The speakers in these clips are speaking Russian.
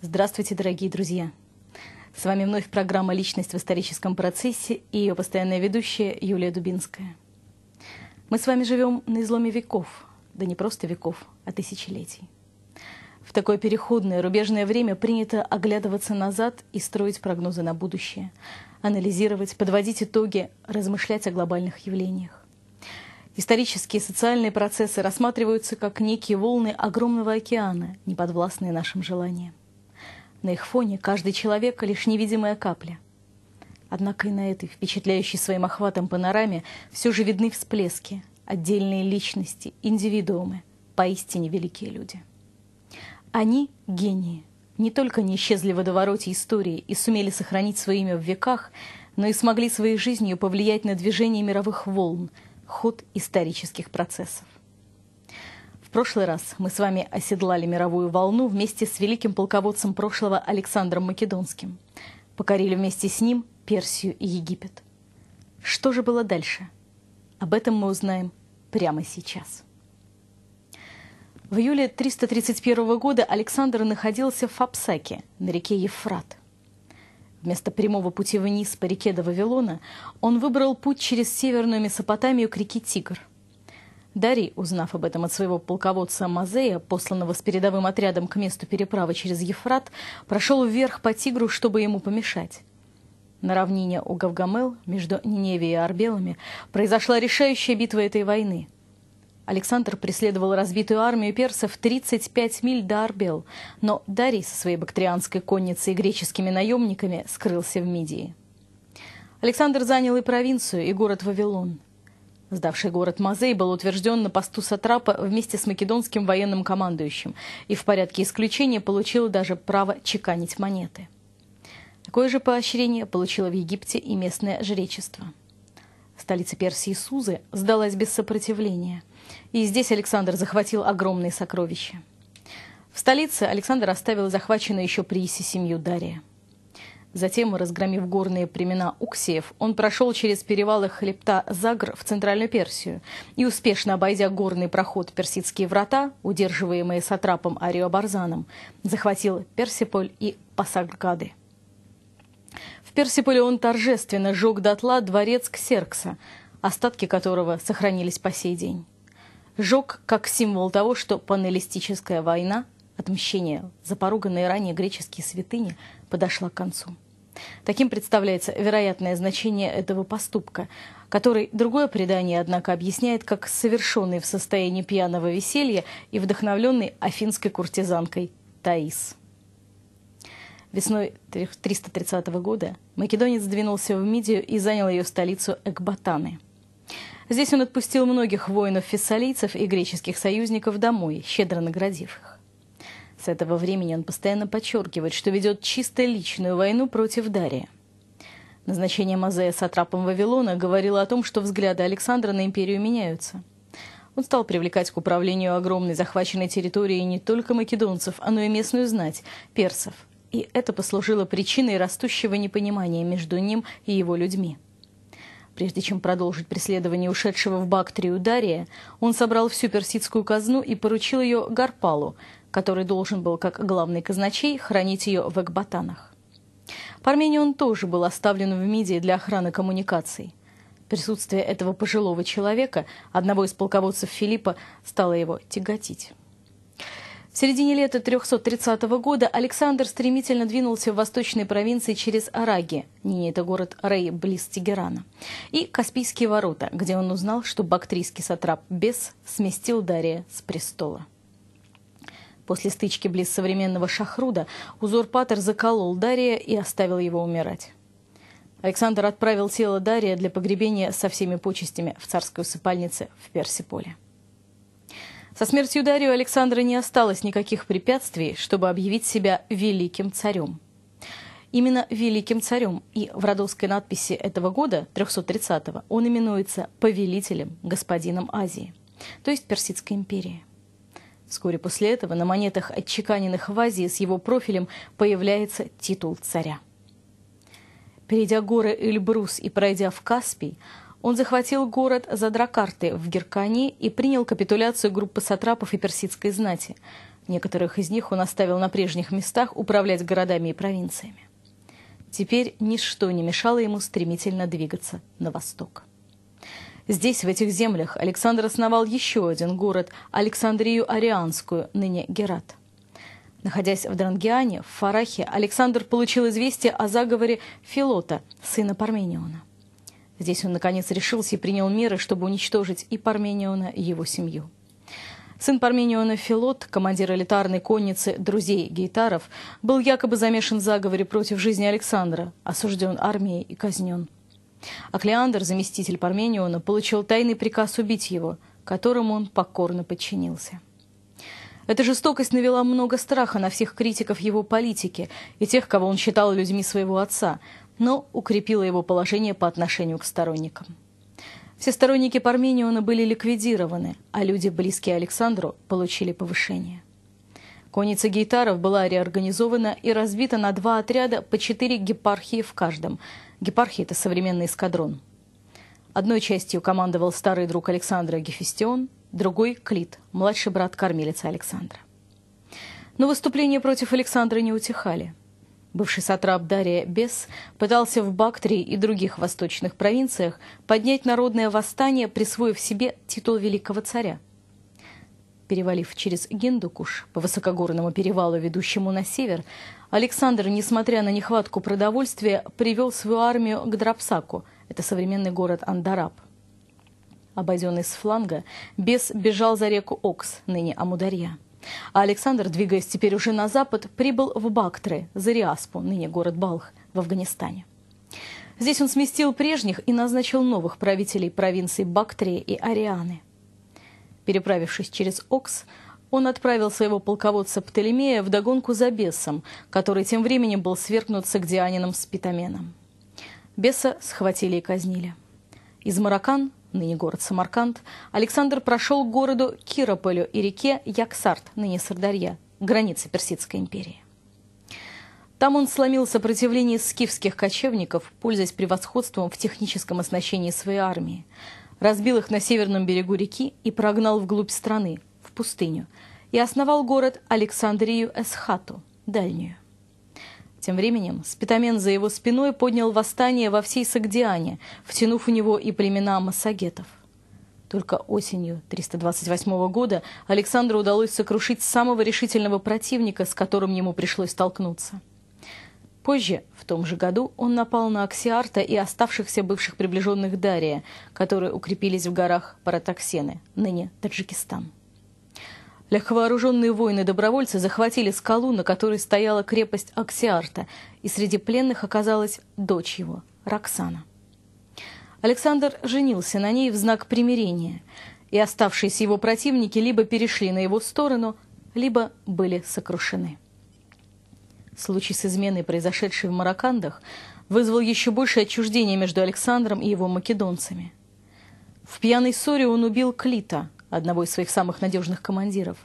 Здравствуйте, дорогие друзья! С вами вновь программа «Личность в историческом процессе» и ее постоянная ведущая Юлия Дубинская. Мы с вами живем на изломе веков, да не просто веков, а тысячелетий. В такое переходное, рубежное время принято оглядываться назад и строить прогнозы на будущее, анализировать, подводить итоги, размышлять о глобальных явлениях. Исторические и социальные процессы рассматриваются как некие волны огромного океана, неподвластные нашим желаниям. На их фоне каждый человек — лишь невидимая капля. Однако и на этой впечатляющей своим охватом панораме все же видны всплески, отдельные личности, индивидуумы, поистине великие люди. Они — гении. Не только не исчезли в водовороте истории и сумели сохранить свое имя в веках, но и смогли своей жизнью повлиять на движение мировых волн, ход исторических процессов. В прошлый раз мы с вами оседлали мировую волну вместе с великим полководцем прошлого Александром Македонским. Покорили вместе с ним Персию и Египет. Что же было дальше? Об этом мы узнаем прямо сейчас. В июле 331 года Александр находился в Фапсаке на реке Евфрат. Вместо прямого пути вниз по реке до Вавилона он выбрал путь через северную Месопотамию к реке Тигр – Дари, узнав об этом от своего полководца Мазея, посланного с передовым отрядом к месту переправы через Ефрат, прошел вверх по Тигру, чтобы ему помешать. На равнине у Гавгамел между Ниневией и Арбелами произошла решающая битва этой войны. Александр преследовал разбитую армию персов 35 миль до Арбел, но Дарий со своей бактрианской конницей и греческими наемниками скрылся в Мидии. Александр занял и провинцию, и город Вавилон – Сдавший город Мазей был утвержден на посту Сатрапа вместе с македонским военным командующим и в порядке исключения получил даже право чеканить монеты. Такое же поощрение получило в Египте и местное жречество. Столица Персии Сузы сдалась без сопротивления, и здесь Александр захватил огромные сокровища. В столице Александр оставил захваченную еще при Исе семью Дария. Затем, разгромив горные племена уксеев, он прошел через перевалы хребта Загр в Центральную Персию и, успешно обойдя горный проход Персидские врата, удерживаемые сатрапом Ариобарзаном, захватил Персиполь и Пасаггады. В Персиполе он торжественно сжег дотла дворец Ксеркса, остатки которого сохранились по сей день. Жег как символ того, что панелистическая война, отмщение за поруганные ранее греческие святыни подошла к концу. Таким представляется вероятное значение этого поступка, который другое предание, однако, объясняет как совершенный в состоянии пьяного веселья и вдохновленный афинской куртизанкой Таис. Весной 330 года македонец двинулся в Мидию и занял ее столицу Экбатаны. Здесь он отпустил многих воинов-фессалийцев и греческих союзников домой, щедро наградив их с этого времени он постоянно подчеркивает, что ведет чисто личную войну против Дария. Назначение Мазея сатрапом Вавилона говорило о том, что взгляды Александра на империю меняются. Он стал привлекать к управлению огромной захваченной территорией не только македонцев, но и местную знать – персов. И это послужило причиной растущего непонимания между ним и его людьми. Прежде чем продолжить преследование ушедшего в Бактрию Дария, он собрал всю персидскую казну и поручил ее Гарпалу, который должен был, как главный казначей, хранить ее в Экбатанах. Парменион тоже был оставлен в Мидии для охраны коммуникаций. Присутствие этого пожилого человека, одного из полководцев Филиппа, стало его тяготить. В середине лета 330 года Александр стремительно двинулся в восточные провинции через Араги, ныне это город Рей близ Тегерана, и Каспийские ворота, где он узнал, что бактрийский сатрап Бес сместил Дария с престола. После стычки близ современного Шахруда узурпатор заколол Дария и оставил его умирать. Александр отправил тело Дария для погребения со всеми почестями в царской усыпальнице в Персиполе. Со смертью Дарию Александра не осталось никаких препятствий, чтобы объявить себя великим царем. Именно великим царем и в родовской надписи этого года, 330-го, он именуется повелителем, господином Азии, то есть Персидской империи. Вскоре после этого на монетах, отчеканенных в Азии с его профилем, появляется титул царя. Перейдя горы Эльбрус и пройдя в Каспий, он захватил город Задракарты в Геркании и принял капитуляцию группы сатрапов и персидской знати. Некоторых из них он оставил на прежних местах управлять городами и провинциями. Теперь ничто не мешало ему стремительно двигаться на восток. Здесь, в этих землях, Александр основал еще один город – Александрию Арианскую, ныне Герат. Находясь в Дрангиане, в Фарахе, Александр получил известие о заговоре Филота, сына Пармениона. Здесь он, наконец, решился и принял меры, чтобы уничтожить и Пармениона, и его семью. Сын Пармениона Филот, командир элитарной конницы друзей Гейтаров, был якобы замешан в заговоре против жизни Александра, осужден армией и казнен. Аклеандр, заместитель Пармениона, получил тайный приказ убить его, которому он покорно подчинился. Эта жестокость навела много страха на всех критиков его политики и тех, кого он считал людьми своего отца, но укрепила его положение по отношению к сторонникам. Все сторонники Пармениона были ликвидированы, а люди, близкие Александру, получили повышение. Конница гейтаров была реорганизована и разбита на два отряда по четыре гепархии в каждом – Гепархия – это современный эскадрон. Одной частью командовал старый друг Александра Гефестион, другой – Клит, младший брат кормилицы Александра. Но выступления против Александра не утихали. Бывший сатрап Дария Бес пытался в Бактрии и других восточных провинциях поднять народное восстание, присвоив себе титул великого царя. Перевалив через Гендукуш, по высокогорному перевалу, ведущему на север, Александр, несмотря на нехватку продовольствия, привел свою армию к Драпсаку. Это современный город Андараб. Обойденный с фланга, бес бежал за реку Окс, ныне Амударья. А Александр, двигаясь теперь уже на запад, прибыл в Бактры, Зариаспу, ныне город Балх, в Афганистане. Здесь он сместил прежних и назначил новых правителей провинций Бактрии и Арианы. Переправившись через Окс, он отправил своего полководца Птолемея в догонку за бесом, который тем временем был свергнут с Агдианином Спитаменом. Беса схватили и казнили. Из Маракан, ныне город Самарканд, Александр прошел к городу Кирополю и реке Яксарт, ныне Сардарья, границы Персидской империи. Там он сломил сопротивление скифских кочевников, пользуясь превосходством в техническом оснащении своей армии, разбил их на северном берегу реки и прогнал вглубь страны – пустыню, и основал город Александрию Эсхату, дальнюю. Тем временем Спитамен за его спиной поднял восстание во всей Сагдиане, втянув у него и племена массагетов. Только осенью 328 года Александру удалось сокрушить самого решительного противника, с которым ему пришлось столкнуться. Позже, в том же году, он напал на Аксиарта и оставшихся бывших приближенных Дария, которые укрепились в горах Паратаксены, ныне Таджикистан. Легковооруженные воины-добровольцы захватили скалу, на которой стояла крепость Аксиарта, и среди пленных оказалась дочь его, Роксана. Александр женился на ней в знак примирения, и оставшиеся его противники либо перешли на его сторону, либо были сокрушены. Случай с изменой, произошедшей в Маракандах, вызвал еще большее отчуждение между Александром и его македонцами. В пьяной ссоре он убил Клита – одного из своих самых надежных командиров.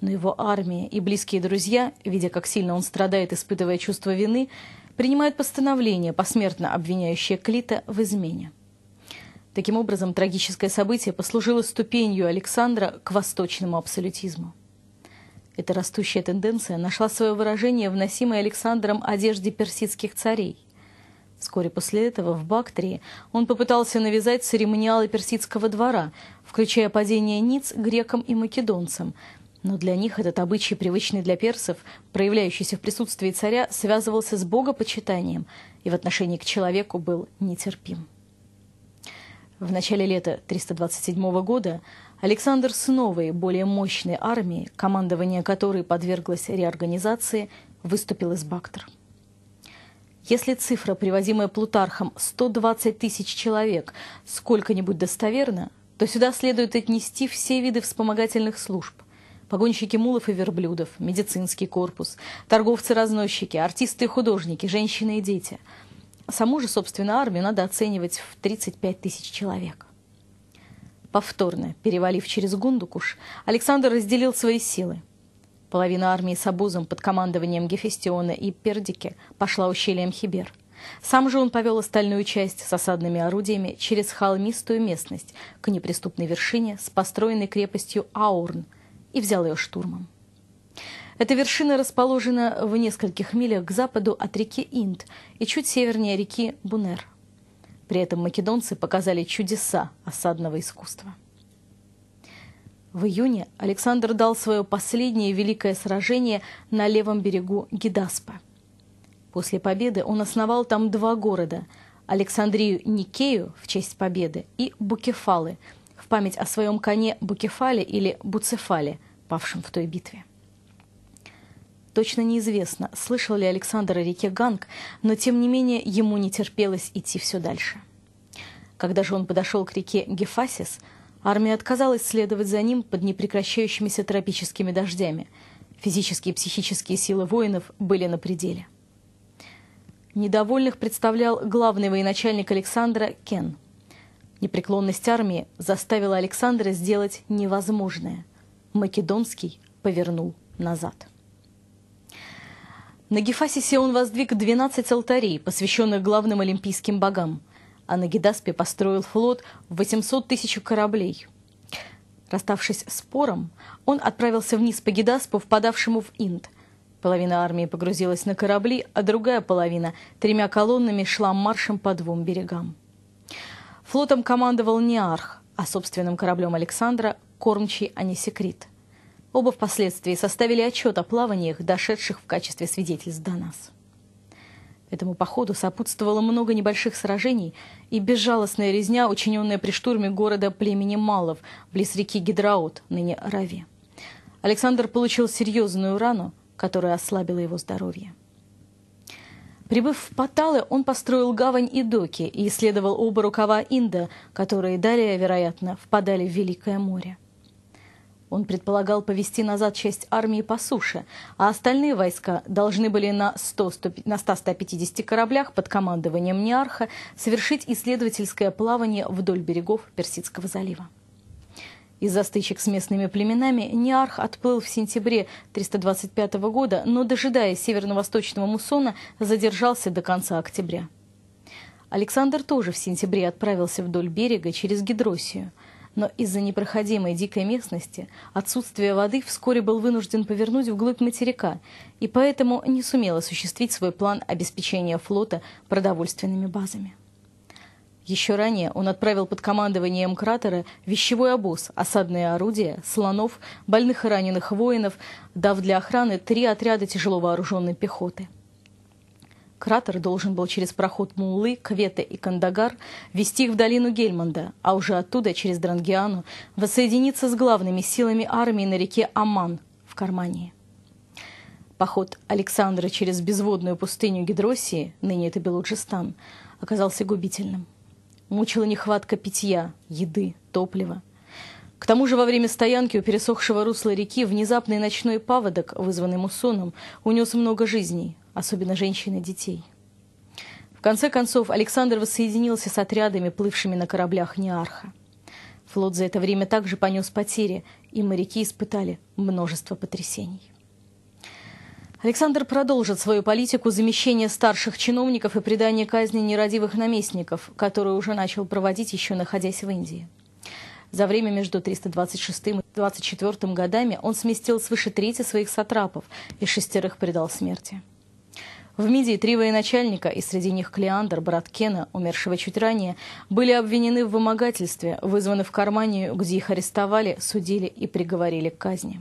Но его армия и близкие друзья, видя, как сильно он страдает, испытывая чувство вины, принимают постановление, посмертно обвиняющее Клита в измене. Таким образом, трагическое событие послужило ступенью Александра к восточному абсолютизму. Эта растущая тенденция нашла свое выражение в носимой Александром одежде персидских царей. Вскоре после этого в Бактрии он попытался навязать церемониалы персидского двора, включая падение Ниц грекам и македонцам. Но для них этот обычай, привычный для персов, проявляющийся в присутствии царя, связывался с богопочитанием и в отношении к человеку был нетерпим. В начале лета 327 года Александр с новой, более мощной армией, командование которой подверглось реорганизации, выступил из Бактра. Если цифра, приводимая Плутархом, 120 тысяч человек, сколько-нибудь достоверна, то сюда следует отнести все виды вспомогательных служб. Погонщики мулов и верблюдов, медицинский корпус, торговцы-разносчики, артисты и художники, женщины и дети. Саму же, собственно, армию надо оценивать в 35 тысяч человек. Повторно, перевалив через Гундукуш, Александр разделил свои силы. Половина армии с обузом под командованием Гефестиона и Пердики пошла ущельем Хибер – сам же он повел остальную часть с осадными орудиями через холмистую местность к неприступной вершине с построенной крепостью Аурн и взял ее штурмом. Эта вершина расположена в нескольких милях к западу от реки Инд и чуть севернее реки Бунер. При этом македонцы показали чудеса осадного искусства. В июне Александр дал свое последнее великое сражение на левом берегу Гидаспа – После победы он основал там два города – Александрию Никею в честь победы и Букефалы в память о своем коне Букефале или Буцефале, павшем в той битве. Точно неизвестно, слышал ли Александр о реке Ганг, но тем не менее ему не терпелось идти все дальше. Когда же он подошел к реке Гефасис, армия отказалась следовать за ним под непрекращающимися тропическими дождями. Физические и психические силы воинов были на пределе. Недовольных представлял главный военачальник Александра Кен. Непреклонность армии заставила Александра сделать невозможное. Македонский повернул назад. На Гефасисе он воздвиг 12 алтарей, посвященных главным олимпийским богам, а на Гедаспе построил флот в 800 тысяч кораблей. Расставшись с пором, он отправился вниз по Гедаспу, впадавшему в Инд – Половина армии погрузилась на корабли, а другая половина тремя колоннами шла маршем по двум берегам. Флотом командовал не Арх, а собственным кораблем Александра – кормчий Анисекрит. Оба впоследствии составили отчет о плаваниях, дошедших в качестве свидетельств до нас. Этому походу сопутствовало много небольших сражений и безжалостная резня, учиненная при штурме города племени Малов, близ реки Гидраут ныне Рави. Александр получил серьезную рану – которое ослабило его здоровье. Прибыв в Паталы, он построил гавань и доки и исследовал оба рукава Инда, которые далее, вероятно, впадали в Великое море. Он предполагал повести назад часть армии по суше, а остальные войска должны были на 100-150 кораблях под командованием Ниарха совершить исследовательское плавание вдоль берегов Персидского залива. Из-за стычек с местными племенами Ниарх отплыл в сентябре 325 года, но, дожидаясь северно-восточного муссона, задержался до конца октября. Александр тоже в сентябре отправился вдоль берега через Гидросию. Но из-за непроходимой дикой местности отсутствие воды вскоре был вынужден повернуть вглубь материка, и поэтому не сумел осуществить свой план обеспечения флота продовольственными базами. Еще ранее он отправил под командование М-кратера вещевой обоз, осадные орудия, слонов, больных и раненых воинов, дав для охраны три отряда тяжело вооруженной пехоты. Кратер должен был через проход Мулы, Кветы и Кандагар вести их в долину Гельманда, а уже оттуда, через Дрангиану, воссоединиться с главными силами армии на реке Аман в Кармании. Поход Александра через безводную пустыню Гидросии, ныне это Белуджистан, оказался губительным мучила нехватка питья, еды, топлива. К тому же во время стоянки у пересохшего русла реки внезапный ночной паводок, вызванный муссоном, унес много жизней, особенно женщин и детей. В конце концов, Александр воссоединился с отрядами, плывшими на кораблях Неарха. Флот за это время также понес потери, и моряки испытали множество потрясений. Александр продолжит свою политику замещения старших чиновников и придания казни нерадивых наместников, которую уже начал проводить, еще находясь в Индии. За время между 326 и 24 годами он сместил свыше трети своих сатрапов и шестерых предал смерти. В Мидии три военачальника, и среди них Клеандр, брат Кена, умершего чуть ранее, были обвинены в вымогательстве, вызваны в Карманию, где их арестовали, судили и приговорили к казни.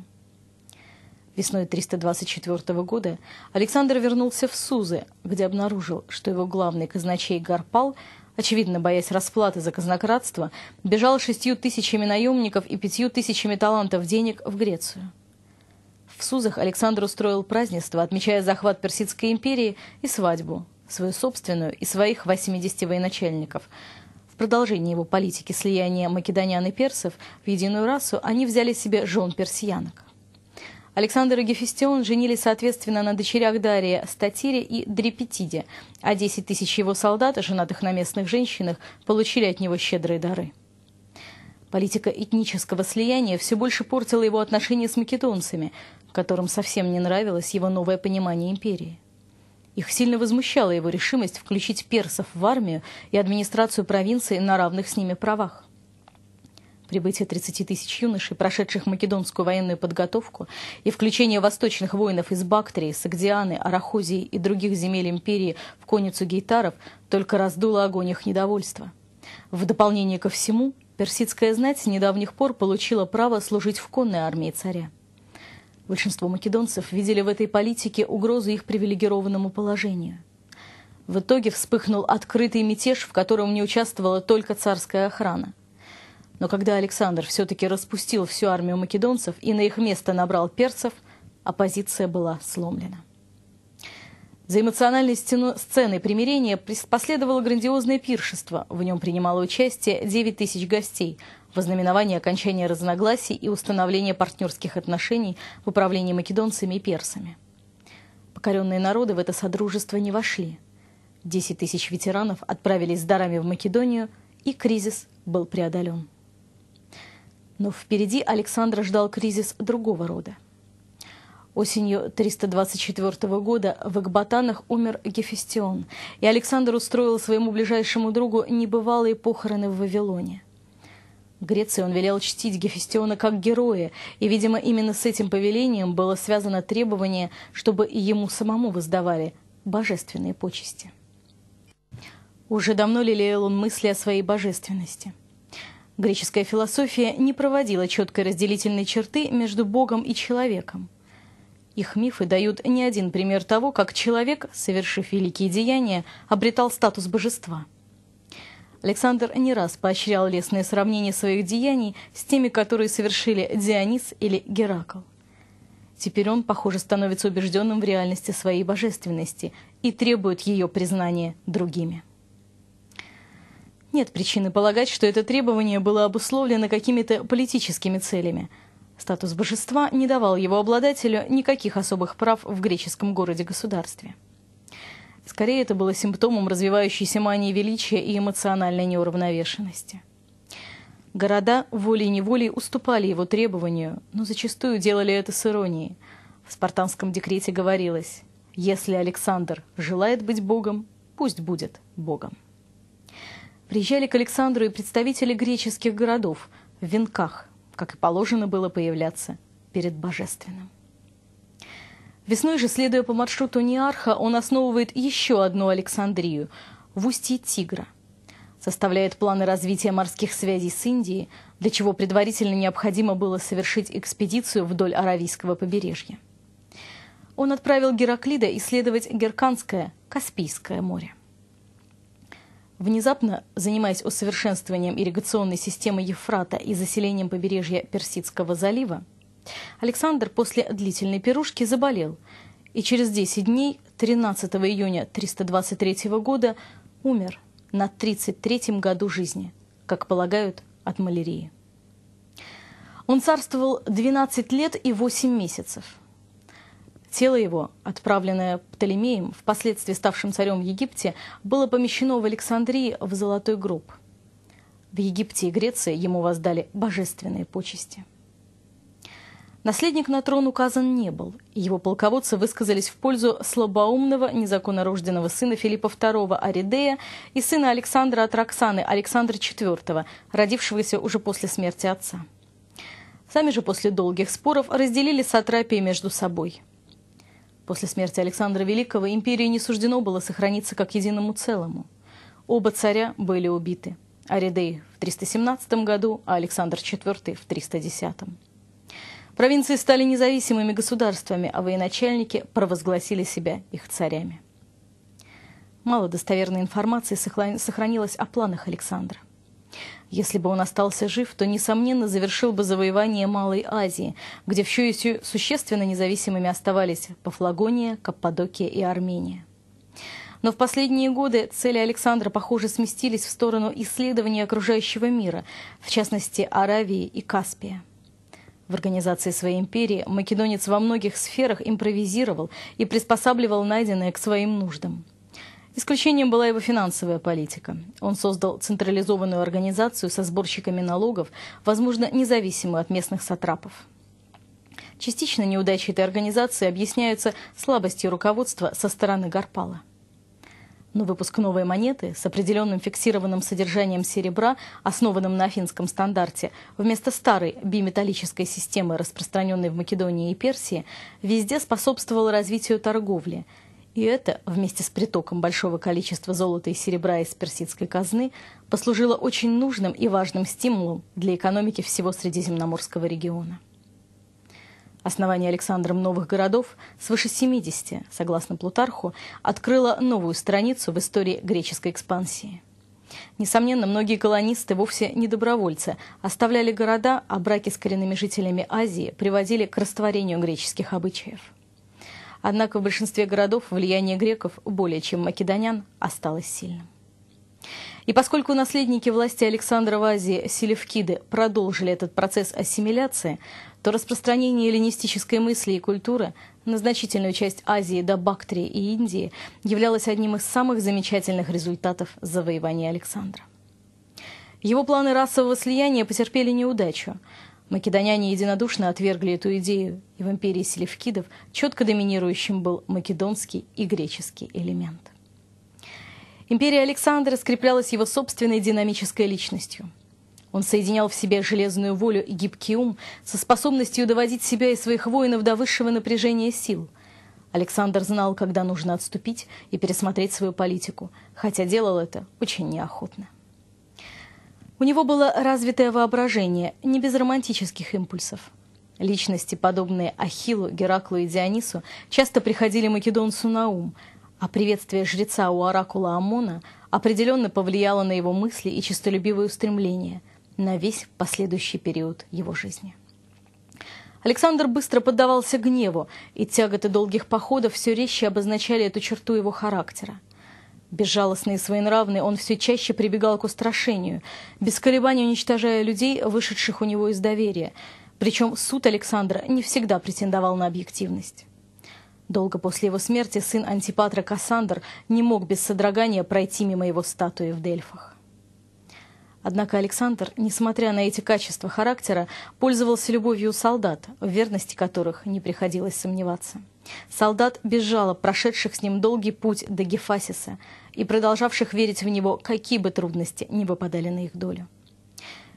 Весной 324 года Александр вернулся в Сузы, где обнаружил, что его главный казначей Гарпал, очевидно боясь расплаты за казнократство, бежал шестью тысячами наемников и пятью тысячами талантов денег в Грецию. В Сузах Александр устроил празднество, отмечая захват Персидской империи и свадьбу, свою собственную и своих 80 военачальников – В продолжении его политики слияния македонян и персов в единую расу они взяли себе жен персиянок. Александр и Гефестион женились, соответственно, на дочерях Дарии Статире и Дрепетиде, а 10 тысяч его солдат, женатых на местных женщинах, получили от него щедрые дары. Политика этнического слияния все больше портила его отношения с македонцами, которым совсем не нравилось его новое понимание империи. Их сильно возмущала его решимость включить персов в армию и администрацию провинции на равных с ними правах прибытие 30 тысяч юношей, прошедших македонскую военную подготовку, и включение восточных воинов из Бактрии, Сагдианы, Арахузии и других земель империи в конницу гейтаров только раздуло огонь их недовольства. В дополнение ко всему, персидская знать с недавних пор получила право служить в конной армии царя. Большинство македонцев видели в этой политике угрозу их привилегированному положению. В итоге вспыхнул открытый мятеж, в котором не участвовала только царская охрана. Но когда Александр все-таки распустил всю армию македонцев и на их место набрал перцев, оппозиция была сломлена. За эмоциональной сценой примирения последовало грандиозное пиршество. В нем принимало участие 9 тысяч гостей. Вознаменование окончания разногласий и установление партнерских отношений в управлении македонцами и персами. Покоренные народы в это содружество не вошли. 10 тысяч ветеранов отправились с дарами в Македонию, и кризис был преодолен. Но впереди Александра ждал кризис другого рода. Осенью 324 года в Экбатанах умер Гефестион, и Александр устроил своему ближайшему другу небывалые похороны в Вавилоне. В Греции он велел чтить Гефестиона как героя, и, видимо, именно с этим повелением было связано требование, чтобы ему самому воздавали божественные почести. Уже давно лелеял он мысли о своей божественности – Греческая философия не проводила четкой разделительной черты между Богом и человеком. Их мифы дают не один пример того, как человек, совершив великие деяния, обретал статус божества. Александр не раз поощрял лесные сравнения своих деяний с теми, которые совершили Дионис или Геракл. Теперь он, похоже, становится убежденным в реальности своей божественности и требует ее признания другими. Нет причины полагать, что это требование было обусловлено какими-то политическими целями. Статус божества не давал его обладателю никаких особых прав в греческом городе-государстве. Скорее, это было симптомом развивающейся мании величия и эмоциональной неуравновешенности. Города волей-неволей уступали его требованию, но зачастую делали это с иронией. В спартанском декрете говорилось «Если Александр желает быть богом, пусть будет богом». Приезжали к Александру и представители греческих городов в венках, как и положено было появляться перед Божественным. Весной же, следуя по маршруту Неарха, он основывает еще одну Александрию в устье Тигра. Составляет планы развития морских связей с Индией, для чего предварительно необходимо было совершить экспедицию вдоль Аравийского побережья. Он отправил Гераклида исследовать Герканское, Каспийское море. Внезапно, занимаясь усовершенствованием ирригационной системы Ефрата и заселением побережья Персидского залива, Александр после длительной пирушки заболел и через 10 дней, 13 июня 323 года, умер на 33-м году жизни, как полагают, от малярии. Он царствовал 12 лет и 8 месяцев – Тело его, отправленное Птолемеем, впоследствии ставшим царем в Египте, было помещено в Александрии в золотой гроб. В Египте и Греции ему воздали божественные почести. Наследник на трон указан не был, и его полководцы высказались в пользу слабоумного незаконнорожденного сына Филиппа II Аридея и сына Александра от Роксаны, Александра IV, родившегося уже после смерти отца. Сами же после долгих споров разделили сатрапии между собой – После смерти Александра Великого империи не суждено было сохраниться как единому целому. Оба царя были убиты. Аридей в 317 году, а Александр IV в 310. Провинции стали независимыми государствами, а военачальники провозгласили себя их царями. Мало достоверной информации сохранилось о планах Александра. Если бы он остался жив, то, несомненно, завершил бы завоевание Малой Азии, где все еще существенно независимыми оставались Пафлагония, Каппадокия и Армения. Но в последние годы цели Александра, похоже, сместились в сторону исследования окружающего мира, в частности, Аравии и Каспия. В организации своей империи македонец во многих сферах импровизировал и приспосабливал найденное к своим нуждам. Исключением была его финансовая политика. Он создал централизованную организацию со сборщиками налогов, возможно, независимую от местных сатрапов. Частично неудачи этой организации объясняются слабостью руководства со стороны Гарпала. Но выпуск новой монеты с определенным фиксированным содержанием серебра, основанным на финском стандарте, вместо старой биметаллической системы, распространенной в Македонии и Персии, везде способствовал развитию торговли – и это, вместе с притоком большого количества золота и серебра из персидской казны, послужило очень нужным и важным стимулом для экономики всего Средиземноморского региона. Основание Александром новых городов, свыше 70, согласно Плутарху, открыло новую страницу в истории греческой экспансии. Несомненно, многие колонисты, вовсе не добровольцы, оставляли города, а браки с коренными жителями Азии приводили к растворению греческих обычаев. Однако в большинстве городов влияние греков более чем македонян осталось сильным. И поскольку наследники власти Александра в Азии Селевкиды продолжили этот процесс ассимиляции, то распространение эллинистической мысли и культуры на значительную часть Азии до Бактрии и Индии являлось одним из самых замечательных результатов завоевания Александра. Его планы расового слияния потерпели неудачу – Македоняне единодушно отвергли эту идею, и в империи селевкидов четко доминирующим был македонский и греческий элемент. Империя Александра скреплялась его собственной динамической личностью. Он соединял в себе железную волю и гибкий ум со способностью доводить себя и своих воинов до высшего напряжения сил. Александр знал, когда нужно отступить и пересмотреть свою политику, хотя делал это очень неохотно. У него было развитое воображение, не без романтических импульсов. Личности, подобные Ахиллу, Гераклу и Дионису, часто приходили Македонцу на ум, а приветствие жреца у оракула Амона определенно повлияло на его мысли и честолюбивые устремления на весь последующий период его жизни. Александр быстро поддавался гневу, и тяготы долгих походов все резче обозначали эту черту его характера. Безжалостный и своенравный, он все чаще прибегал к устрашению, без колебаний уничтожая людей, вышедших у него из доверия. Причем суд Александра не всегда претендовал на объективность. Долго после его смерти сын Антипатра Кассандр не мог без содрогания пройти мимо его статуи в Дельфах. Однако Александр, несмотря на эти качества характера, пользовался любовью солдат, в верности которых не приходилось сомневаться. Солдат без жалоб прошедших с ним долгий путь до Гефасиса и продолжавших верить в него, какие бы трудности ни выпадали на их долю.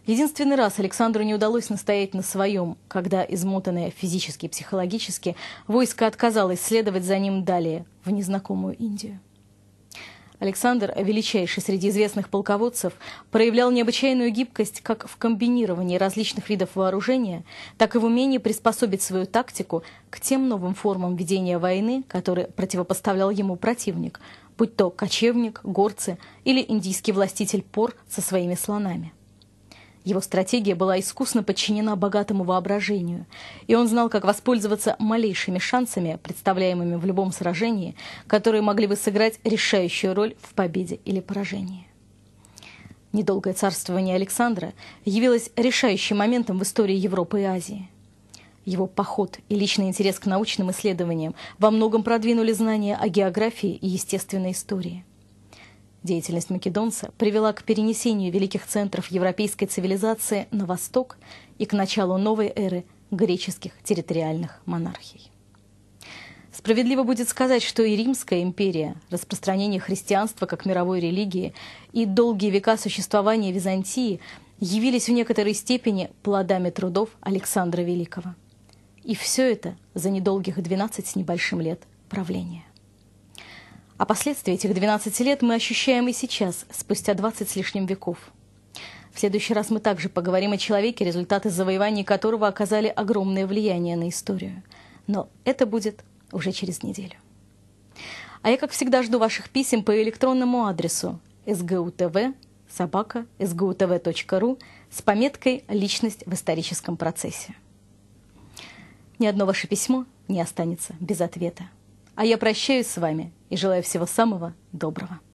Единственный раз Александру не удалось настоять на своем, когда, измотанное физически и психологически, войско отказалось следовать за ним далее, в незнакомую Индию. Александр, величайший среди известных полководцев, проявлял необычайную гибкость как в комбинировании различных видов вооружения, так и в умении приспособить свою тактику к тем новым формам ведения войны, которые противопоставлял ему противник, будь то кочевник, горцы или индийский властитель Пор со своими слонами. Его стратегия была искусно подчинена богатому воображению, и он знал, как воспользоваться малейшими шансами, представляемыми в любом сражении, которые могли бы сыграть решающую роль в победе или поражении. Недолгое царствование Александра явилось решающим моментом в истории Европы и Азии. Его поход и личный интерес к научным исследованиям во многом продвинули знания о географии и естественной истории – Деятельность македонца привела к перенесению великих центров европейской цивилизации на восток и к началу новой эры греческих территориальных монархий. Справедливо будет сказать, что и Римская империя, распространение христианства как мировой религии и долгие века существования Византии явились в некоторой степени плодами трудов Александра Великого. И все это за недолгих 12 с небольшим лет правления. А последствия этих 12 лет мы ощущаем и сейчас, спустя 20 с лишним веков. В следующий раз мы также поговорим о человеке, результаты завоеваний которого оказали огромное влияние на историю. Но это будет уже через неделю. А я, как всегда, жду ваших писем по электронному адресу sgutv собака sgutv.ru с пометкой «Личность в историческом процессе». Ни одно ваше письмо не останется без ответа. А я прощаюсь с вами и желаю всего самого доброго.